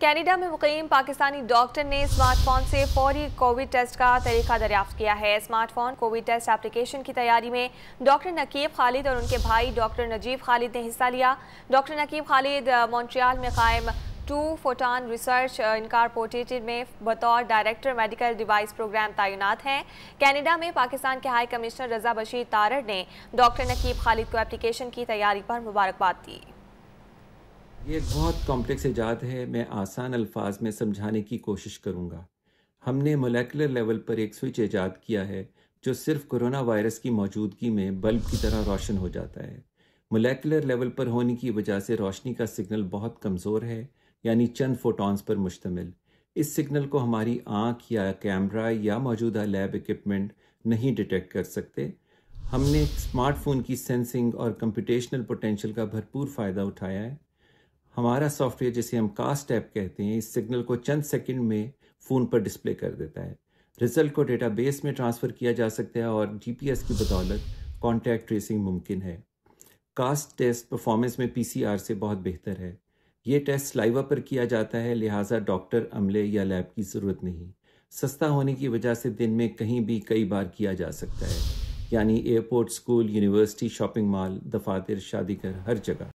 Canada में मुकम Pakistani doctor ने स्मार्टफोन से फौरी कोविड टेस्ट का तरीका दरियाफ्त किया है स्मार्टफोन कोविड टेस्ट एप्लीकेशन की तैयारी में डॉक्टर नकीब खालिद और उनके भाई डॉक्टर नजीब खालिद ने हिस्सा लिया डॉक्टर नकीब खालिद मॉन्ट्रियाल में कायम टू फोटान रिसर्च इनकारपोरेटेड में बतौर डायरेक्टर मेडिकल डिवाइस प्रोग्राम तैनात हैं कनाडा में पाकिस्तान के हाई कमिश्नर रजा बशीर तारड़ ने डॉक्टर नकीब खालिद को एप्लीकेशन की तैयारी पर मुबारकबाद दी ये बहुत कॉम्प्लेक्स ईजाद है मैं आसान अल्फाज में समझाने की कोशिश करूँगा हमने मोलेकुलर लेवल पर एक स्विच ईजाद किया है जो सिर्फ कोरोना वायरस की मौजूदगी में बल्ब की तरह रोशन हो जाता है मोलेकुलर लेवल पर होने की वजह से रोशनी का सिग्नल बहुत कमज़ोर है यानी चंद फोटॉन्स पर मुश्तमिल इस सिग्नल को हमारी आँख या कैमरा या मौजूदा लैब इक्विपमेंट नहीं डिटेक्ट कर सकते हमने स्मार्टफोन की सेंसिंग और कंप्यूटेशनल पोटेंशियल का भरपूर फ़ायदा उठाया है हमारा सॉफ्टवेयर जिसे हम कास्ट ऐप कहते हैं इस सिग्नल को चंद सेकंड में फ़ोन पर डिस्प्ले कर देता है रिजल्ट को डेटाबेस में ट्रांसफ़र किया जा सकता है और जीपीएस की बदौलत कॉन्टैक्ट ट्रेसिंग मुमकिन है कास्ट टेस्ट परफॉर्मेंस में पीसीआर से बहुत बेहतर है ये टेस्ट लाइवा पर किया जाता है लिहाजा डॉक्टर अमले या लैब की ज़रूरत नहीं सस्ता होने की वजह से दिन में कहीं भी कई बार किया जा सकता है यानी airport school university shopping mall दफातर शादी घर हर जगह